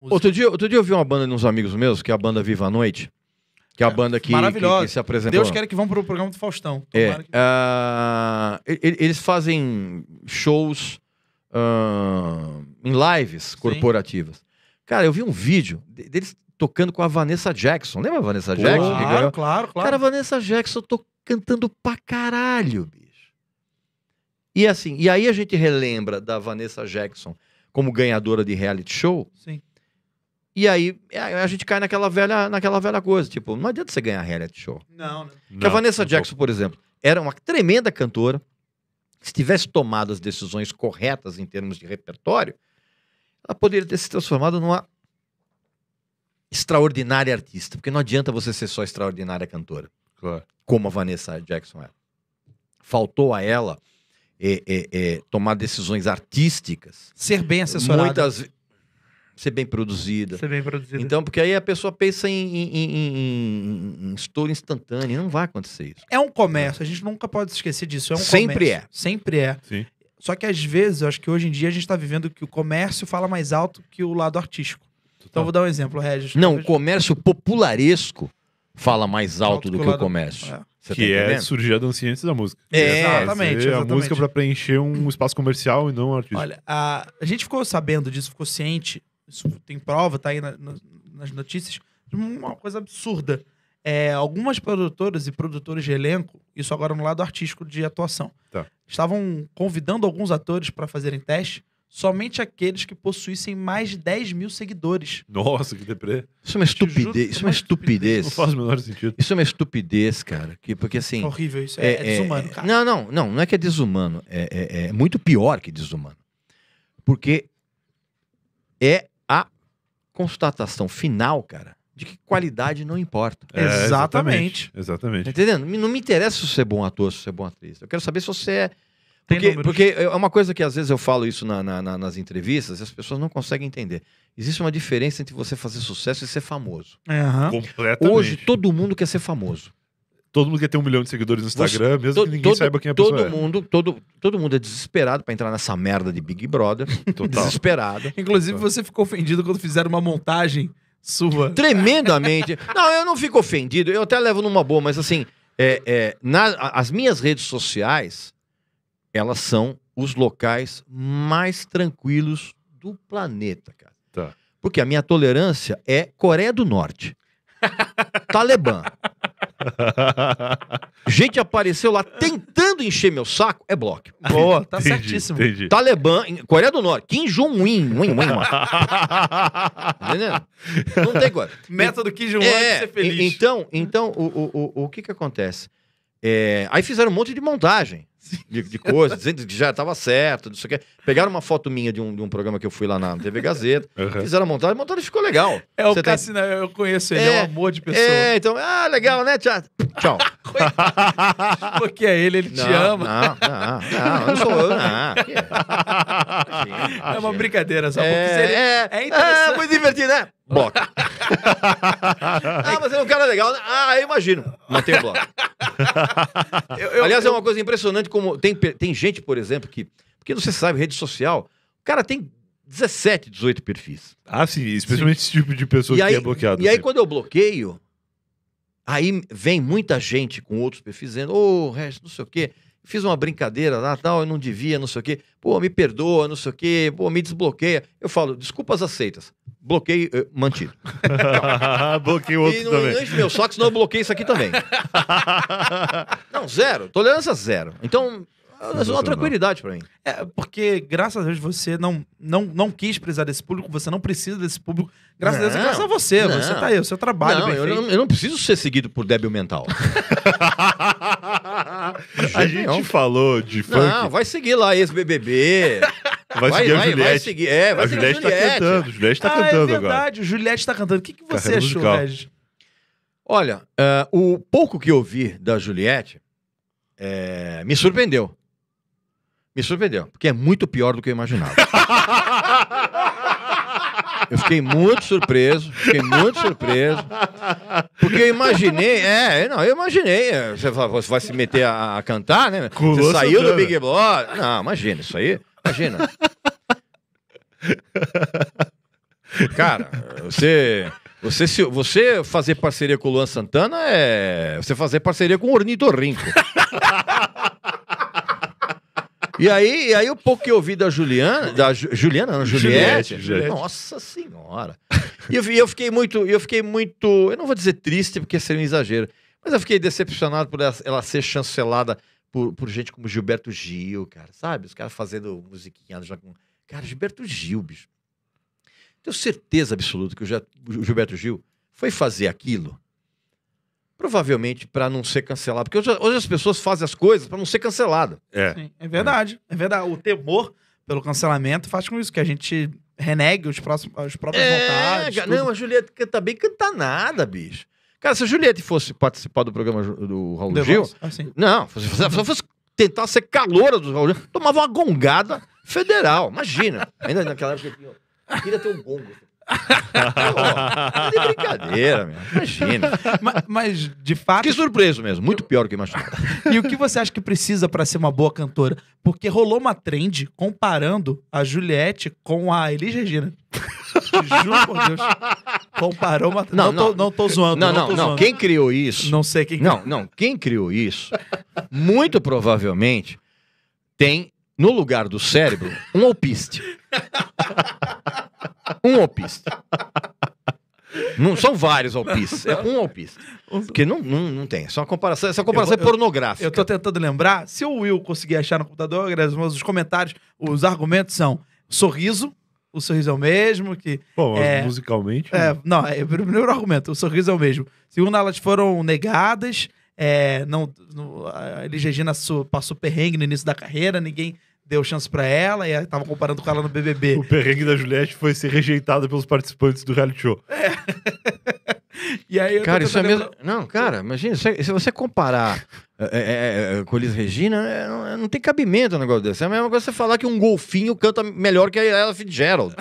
Outro dia, outro dia eu vi uma banda de uns amigos meus, que é a banda Viva a Noite, que é a é, banda que, que, que se apresentou. Deus quer que vão pro programa do Faustão. É, que... uh, eles fazem shows uh, em lives Sim. corporativas. Cara, eu vi um vídeo deles tocando com a Vanessa Jackson. Lembra a Vanessa Pô, Jackson? Claro, claro, claro. Cara, a Vanessa Jackson eu tô cantando pra caralho, bicho. E assim, e aí a gente relembra da Vanessa Jackson como ganhadora de reality show. Sim. E aí é, a gente cai naquela velha, naquela velha coisa, tipo, não adianta você ganhar reality show. Não, né? não. Porque a Vanessa não, Jackson, por exemplo, era uma tremenda cantora. Se tivesse tomado as decisões corretas em termos de repertório, ela poderia ter se transformado numa extraordinária artista, porque não adianta você ser só extraordinária cantora, claro. como a Vanessa Jackson era. É. Faltou a ela é, é, é, tomar decisões artísticas. Ser bem assessorada. Muitas, ser bem produzida. Ser bem produzida. Então, porque aí a pessoa pensa em, em, em, em estouro instantâneo. Não vai acontecer isso. É um comércio. A gente nunca pode se esquecer disso. É um Sempre comércio. é. Sempre é. Sim. Só que às vezes, eu acho que hoje em dia a gente está vivendo que o comércio fala mais alto que o lado artístico. Então, Total. Então, vou dar um exemplo, Regis. Não, o comércio popularesco fala mais alto, alto do que, o lado... comércio. É. que tá é surgir a dancinha antes da música. É, é exatamente, A música para preencher um espaço comercial e não um artístico. Olha, a, a gente ficou sabendo disso, ficou ciente isso tem prova, tá aí na, na, nas notícias, uma coisa absurda. É, algumas produtoras e produtores de elenco, isso agora no lado artístico de atuação, tá. estavam convidando alguns atores para fazerem teste, somente aqueles que possuíssem mais de 10 mil seguidores. Nossa, que deprê. Isso é uma estupidez. Isso é uma é estupidez. Não faz o menor sentido. Isso é uma estupidez, cara. Que, porque assim. É horrível isso. É, é, é desumano, cara. Não, não, não. Não é que é desumano. É, é, é muito pior que desumano. Porque é constatação final, cara, de que qualidade não importa. É, exatamente. Exatamente. Tá entendendo? Não me interessa se você é bom ator, se você é bom atriz. Eu quero saber se você é. Porque, porque é uma coisa que às vezes eu falo isso na, na, na, nas entrevistas e as pessoas não conseguem entender. Existe uma diferença entre você fazer sucesso e ser famoso. Uhum. Hoje todo mundo quer ser famoso. Todo mundo quer ter um milhão de seguidores no Instagram, Você, mesmo to, que ninguém todo, saiba quem é a todo pessoa é. mundo, Todo, todo mundo é desesperado para entrar nessa merda de Big Brother. Total. Desesperado. Inclusive, Total. você ficou ofendido quando fizeram uma montagem sua. Tremendamente. não, eu não fico ofendido. Eu até levo numa boa, mas assim, é, é, na, as minhas redes sociais, elas são os locais mais tranquilos do planeta, cara. Tá. Porque a minha tolerância é Coreia do Norte. Talibã. Gente apareceu lá tentando encher meu saco, é bloco. Boa, tá entendi, certíssimo. Entendi. Talibã, Coreia do Norte, Kim Jong-un. Não tem coisa. Método Kim Jong-un é, é ser feliz. Então, então o, o, o, o que que acontece? É, aí fizeram um monte de montagem de, de coisas, dizendo que já estava certo, não sei o que. Pegaram uma foto minha de um, de um programa que eu fui lá na TV Gazeta, uhum. fizeram a montagem, a montagem ficou legal. É, Você o Cassina, tem... eu conheço ele, é, é um amor de pessoa. É, então, ah, legal, né? Tchau. Tchau. Coitado. Porque é ele, ele não, te ama. Não, não, não, não, sou eu, não. É. é uma brincadeira, só. É, é, é interessante. É muito divertido, né? Bloco. ah, mas é um cara legal. Né? Ah, eu imagino. Não tem bloco. eu, eu, Aliás, eu... é uma coisa impressionante como... Tem, tem gente, por exemplo, que... Porque você sabe, rede social... O cara tem 17, 18 perfis. Ah, sim, especialmente sim. esse tipo de pessoa e que aí, é bloqueado. E aí, quando eu bloqueio, Aí vem muita gente com outros perfis dizendo, ô, oh, resto, não sei o quê, fiz uma brincadeira lá, tal, eu não devia, não sei o quê, pô, me perdoa, não sei o quê, pô, me desbloqueia. Eu falo, desculpas aceitas. Bloqueio eh, mantido. bloqueio outro e não também. enche meu saco, senão eu bloqueio isso aqui também. não, zero. Tolerância zero. Então, é uma tranquilidade para mim. É, porque, graças a Deus, você não, não, não quis precisar desse público, você não precisa desse público. Graças não, a Deus, é graças a você. Não. Você tá aí, o seu trabalho. Não, eu, não eu, não, preciso ser seguido por débil mental. a gente falou de funk. Não, vai seguir lá ex-BBB. Vai, vai seguir a Juliette. Vai seguir, é, vai a seguir Juliette, Juliette. tá cantando. Juliette tá ah, é cantando agora. É verdade, agora. Juliette tá cantando. O que, que você Carreira achou, Regis? Olha, uh, o pouco que eu vi da Juliette é, me surpreendeu. Me surpreendeu, porque é muito pior do que eu imaginava. Eu fiquei muito surpreso, fiquei muito surpreso. Porque eu imaginei, é, não, eu imaginei. É, você, você vai se meter a, a cantar, né? Culou você saiu do Big Brother. Não, imagina isso aí. Imagina. Cara, você. Você, se, você fazer parceria com o Luan Santana é. Você fazer parceria com o Ornitorrinco. E aí, e aí o pouco que eu ouvi da Juliana, da Juliana, não, Juliette, Juliette, Juliette. Nossa senhora. E eu, eu, fiquei muito, eu fiquei muito, eu não vou dizer triste porque seria um exagero, mas eu fiquei decepcionado por ela, ela ser chancelada por, por gente como Gilberto Gil, cara, sabe? Os caras fazendo musiquinha já com Cara, Gilberto Gil, bicho. Tenho certeza absoluta que o Gilberto Gil foi fazer aquilo Provavelmente para não ser cancelado. Porque hoje, hoje as pessoas fazem as coisas para não ser cancelada. É. Sim, é verdade. É. é. verdade. O temor pelo cancelamento faz com isso, que a gente renegue os próximos, as próprias é, vontades. Tudo. Não, a Julieta canta tá bem, canta nada, bicho. Cara, se a Juliette fosse participar do programa do Raul The Gil. Ah, não, se fosse, fosse tentar ser caloura do Raul Gil, tomava uma gongada federal. Imagina. Ainda naquela época eu queria ter um gongo. Pô, de brincadeira, meu. imagina. Mas, mas, de fato. Que surpresa mesmo, muito pior do que imaginava. e o que você acha que precisa para ser uma boa cantora? Porque rolou uma trend comparando a Juliette com a Elis Regina. juro por Deus. Comparou uma. Não, não, não, tô, não tô zoando. Não, não, não. não. Quem criou isso? Não sei quem. Não, não. Quem criou isso? Muito provavelmente tem no lugar do cérebro um alpiste. Um alpista. Não são vários alpistas, é um alpista. Porque não, não, não tem. Essa é comparação, essa é comparação eu, é pornográfica. Eu, eu tô tentando lembrar. Se o Will conseguir achar no computador, os comentários, os argumentos são sorriso, o sorriso é o mesmo. Que, Bom, é, musicalmente. É, né? não, é o primeiro argumento, o sorriso é o mesmo. Segundo, elas foram negadas. É, não, não, a Elis Regina passou perrengue no início da carreira, ninguém deu chance para ela e tava comparando com ela no BBB. O perrengue da Juliette foi ser rejeitada pelos participantes do reality show. É. e aí cara, isso é mesmo. Não, cara, imagina, se você comparar é, é, é, é com Elis Regina, é, é, não, tem cabimento um negócio desse. É a mesma coisa você falar que um golfinho canta melhor que a Ella Fitzgerald.